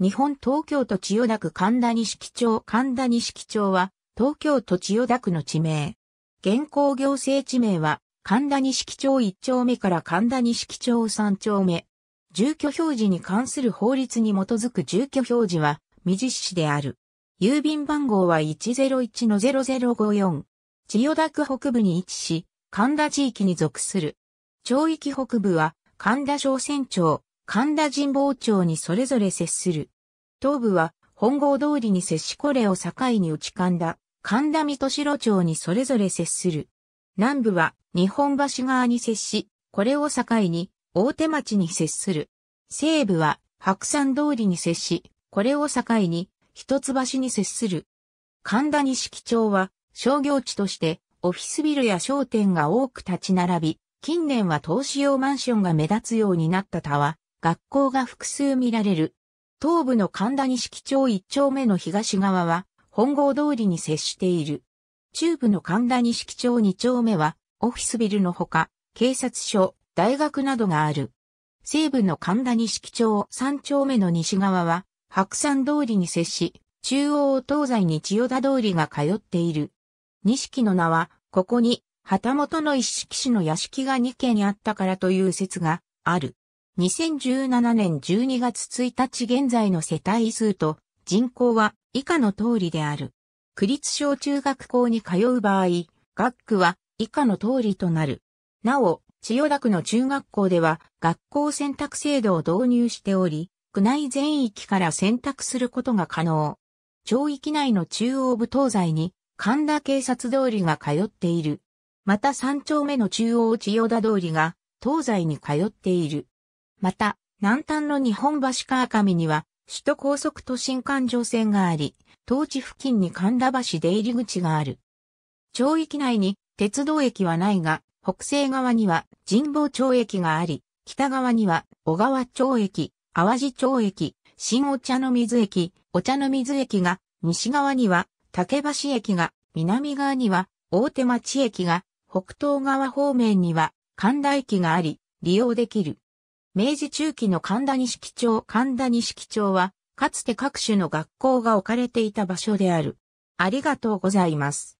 日本東京都千代田区神田錦町神田錦町は東京都千代田区の地名。現行行政地名は神田錦町1丁目から神田錦町3丁目。住居表示に関する法律に基づく住居表示は未実施である。郵便番号は101-0054。千代田区北部に位置し、神田地域に属する。町域北部は神田小船町、神田神保町にそれぞれ接する。東部は本郷通りに接しこれを境に内神田、神田三城町にそれぞれ接する。南部は日本橋側に接し、これを境に大手町に接する。西部は白山通りに接し、これを境に一橋に接する。神田錦町は商業地としてオフィスビルや商店が多く立ち並び、近年は投資用マンションが目立つようになった田は。学校が複数見られる。東部の神田錦町1丁目の東側は、本郷通りに接している。中部の神田錦町2丁目は、オフィスビルのほか、警察署、大学などがある。西部の神田錦町3丁目の西側は、白山通りに接し、中央東西に千代田通りが通っている。錦の名は、ここに、旗本の一式市の屋敷が2軒あったからという説がある。2017年12月1日現在の世帯数と人口は以下の通りである。区立小中学校に通う場合、学区は以下の通りとなる。なお、千代田区の中学校では学校選択制度を導入しており、区内全域から選択することが可能。町域内の中央部東西に神田警察通りが通っている。また3丁目の中央千代田通りが東西に通っている。また、南端の日本橋川上には、首都高速都心環状線があり、当地付近に神田橋出入り口がある。町域内に鉄道駅はないが、北西側には神保町駅があり、北側には小川町駅、淡路町駅、新お茶の水駅、お茶の水駅が、西側には竹橋駅が、南側には大手町駅が、北東側方面には神田駅があり、利用できる。明治中期の神田錦町神田錦町は、かつて各種の学校が置かれていた場所である。ありがとうございます。